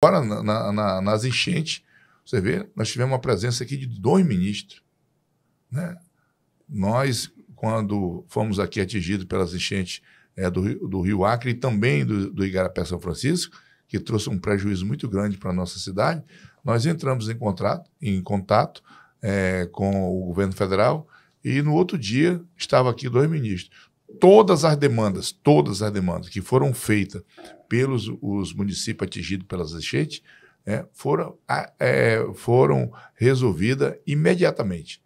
Agora, na, na, nas enchentes, você vê, nós tivemos uma presença aqui de dois ministros. Né? Nós, quando fomos aqui atingidos pelas enchentes é, do, do, Rio Acre e também do, do, Igarapé São Francisco, que trouxe um prejuízo muito grande para a nossa cidade, nós entramos em, contrato, em contato é, com o governo federal e no outro dia estava aqui dois ministros todas as demandas, todas as demandas que foram feitas pelos os municípios atingidos pelas enchentes né, foram, ah, é, foram resolvidas imediatamente.